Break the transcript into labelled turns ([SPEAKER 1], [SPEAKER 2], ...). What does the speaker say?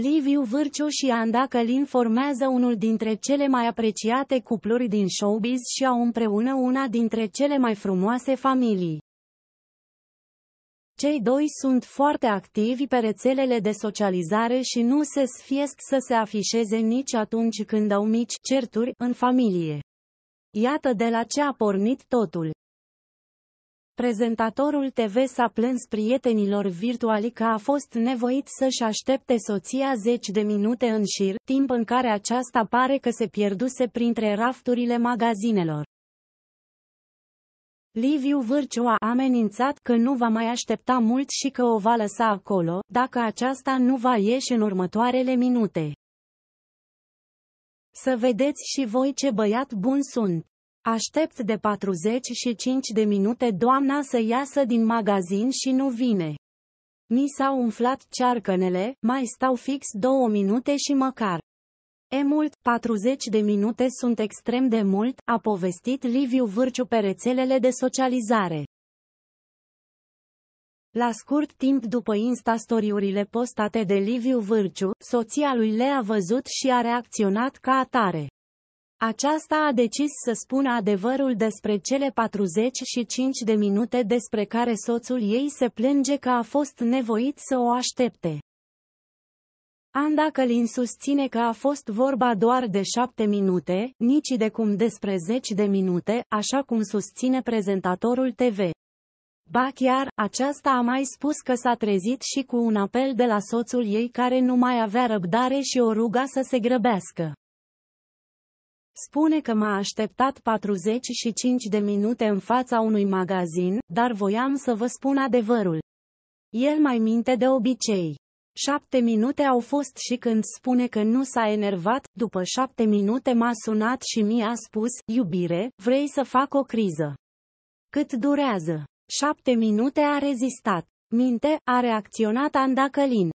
[SPEAKER 1] Liviu Vârciu și Anda Călin formează unul dintre cele mai apreciate cupluri din showbiz și au împreună una dintre cele mai frumoase familii. Cei doi sunt foarte activi pe rețelele de socializare și nu se sfiesc să se afișeze nici atunci când au mici certuri în familie. Iată de la ce a pornit totul. Prezentatorul TV s-a plâns prietenilor virtuali că a fost nevoit să-și aștepte soția zeci de minute în șir, timp în care aceasta pare că se pierduse printre rafturile magazinelor. Liviu Vârciu a amenințat că nu va mai aștepta mult și că o va lăsa acolo, dacă aceasta nu va ieși în următoarele minute. Să vedeți și voi ce băiat bun sunt! Aștept de 45 de minute doamna să iasă din magazin și nu vine. Mi s-au umflat cearcănele, mai stau fix două minute și măcar. E mult, 40 de minute sunt extrem de mult, a povestit Liviu Vârciu pe rețelele de socializare. La scurt timp după instastoriurile postate de Liviu Vârciu, soția lui le-a văzut și a reacționat ca atare. Aceasta a decis să spună adevărul despre cele 45 de minute despre care soțul ei se plânge că a fost nevoit să o aștepte. Anda Călin susține că a fost vorba doar de șapte minute, nici de cum despre zeci de minute, așa cum susține prezentatorul TV. Ba chiar, aceasta a mai spus că s-a trezit și cu un apel de la soțul ei care nu mai avea răbdare și o ruga să se grăbească. Spune că m-a așteptat 45 de minute în fața unui magazin, dar voiam să vă spun adevărul. El mai minte de obicei. Șapte minute au fost și când spune că nu s-a enervat, după șapte minute m-a sunat și mi-a spus, iubire, vrei să fac o criză. Cât durează? Șapte minute a rezistat. Minte, a reacționat Andacălin.